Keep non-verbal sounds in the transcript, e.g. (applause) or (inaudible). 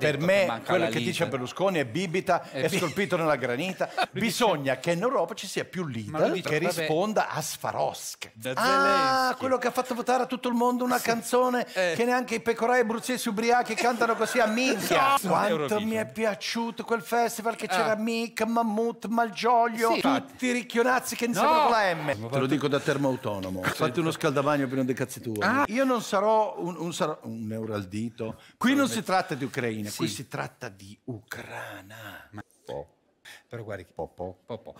per me quello che dice Berlusconi è bibita, è, è scolpito nella granita. (laughs) Bisogna che in Europa ci sia più leader che risponda a Swarovski. Ah, quello che ha fatto votare a tutto il mondo una sì. canzone eh. che neanche i pecorai bruzzesi ubriachi cantano così a minchia. No. Quanto mi è piaciuto quel festival che c'era ah. Mick, Mammut, Malgioglio, sì. tutti ricchionazzi che inseguono no. la M. Te lo dico da termo termoautonomo. Fatti uno scaldavagno pieno di cazzi tuoi. Ah. Io non sarò un, un, sarò un euro Qui non si tratta di Ucraina. Qui si tratta di Ucraina. Ma... Oh. Però guardi, po, po. Po,